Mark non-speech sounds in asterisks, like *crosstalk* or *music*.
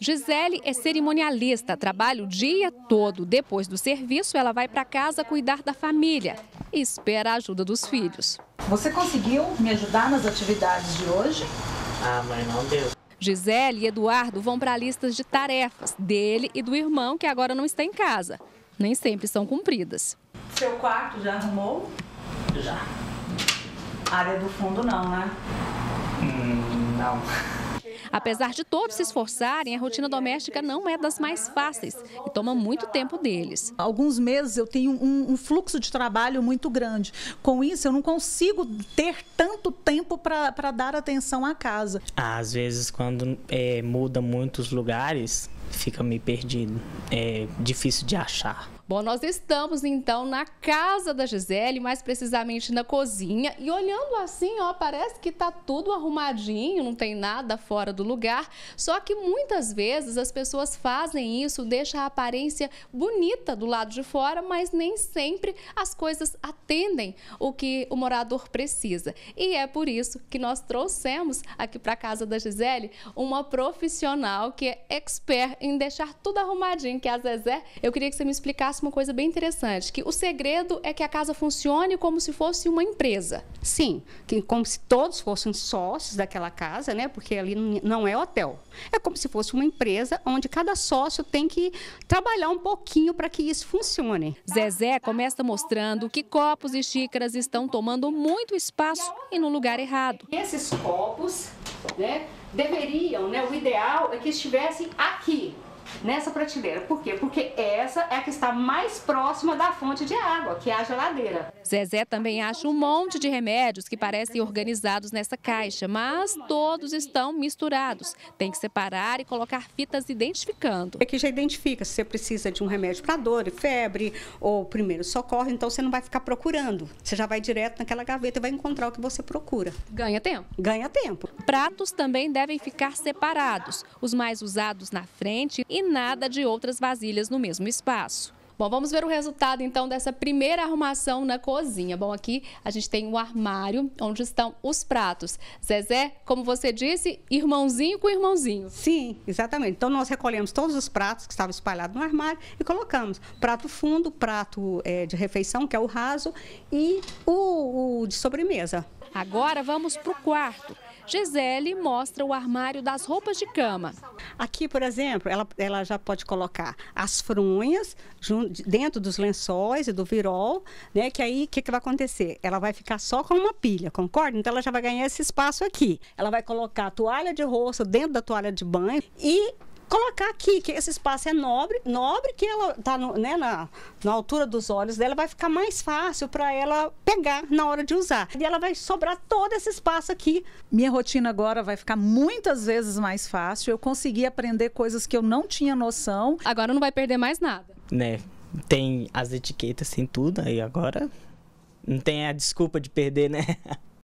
Gisele é cerimonialista, trabalha o dia todo. Depois do serviço, ela vai para casa cuidar da família e espera a ajuda dos filhos. Você conseguiu me ajudar nas atividades de hoje? Ah, mas não deu. Gisele e Eduardo vão para listas de tarefas dele e do irmão, que agora não está em casa. Nem sempre são cumpridas. Seu quarto já arrumou? Já. A área do fundo não, né? Hum, não. *laughs* Apesar de todos se esforçarem, a rotina doméstica não é das mais fáceis e toma muito tempo deles. Alguns meses eu tenho um, um fluxo de trabalho muito grande. Com isso, eu não consigo ter tanto tempo para dar atenção à casa. Às vezes, quando é, muda muitos lugares, fica meio perdido. É difícil de achar. Bom, nós estamos então na casa da Gisele, mais precisamente na cozinha, e olhando assim, ó, parece que tá tudo arrumadinho, não tem nada fora do lugar. Só que muitas vezes as pessoas fazem isso, deixa a aparência bonita do lado de fora, mas nem sempre as coisas atendem o que o morador precisa. E é por isso que nós trouxemos aqui para casa da Gisele uma profissional que é expert em deixar tudo arrumadinho, que é a Zezé. Eu queria que você me explicasse uma coisa bem interessante, que o segredo é que a casa funcione como se fosse uma empresa. Sim, que, como se todos fossem sócios daquela casa, né? Porque ali não é hotel. É como se fosse uma empresa onde cada sócio tem que trabalhar um pouquinho para que isso funcione. Zezé começa mostrando que copos e xícaras estão tomando muito espaço e no lugar errado. Esses copos, né, deveriam, né, o ideal é que estivessem aqui, nessa prateleira. Por quê? Porque essa é a que está mais próxima da fonte de água, que é a geladeira. Zezé também acha um monte de remédios que parecem organizados nessa caixa, mas todos estão misturados. Tem que separar e colocar fitas identificando. Aqui é já identifica se você precisa de um remédio para dor e febre ou primeiro socorro, então você não vai ficar procurando. Você já vai direto naquela gaveta e vai encontrar o que você procura. Ganha tempo? Ganha tempo. Pratos também devem ficar separados. Os mais usados na frente e nada de outras vasilhas no mesmo espaço. Bom, vamos ver o resultado então dessa primeira arrumação na cozinha. Bom, aqui a gente tem um armário onde estão os pratos. Zezé, como você disse, irmãozinho com irmãozinho. Sim, exatamente. Então nós recolhemos todos os pratos que estavam espalhados no armário e colocamos prato fundo, prato é, de refeição, que é o raso, e o, o de sobremesa. Agora vamos para o quarto Gisele mostra o armário das roupas de cama. Aqui, por exemplo, ela, ela já pode colocar as fronhas junto, dentro dos lençóis e do virol, né? Que aí, o que, que vai acontecer? Ela vai ficar só com uma pilha, concorda? Então, ela já vai ganhar esse espaço aqui. Ela vai colocar a toalha de rosto dentro da toalha de banho e colocar aqui, que esse espaço é nobre, nobre que ela está né, na, na altura dos olhos dela, vai ficar mais fácil para ela pegar na hora de usar. E ela vai sobrar todo esse espaço aqui. Minha rotina agora vai ficar muitas vezes mais fácil. Eu consegui aprender coisas que eu não tinha noção. Agora não vai perder mais nada. Né? Tem as etiquetas, tem tudo, aí agora não tem a desculpa de perder, né? *laughs*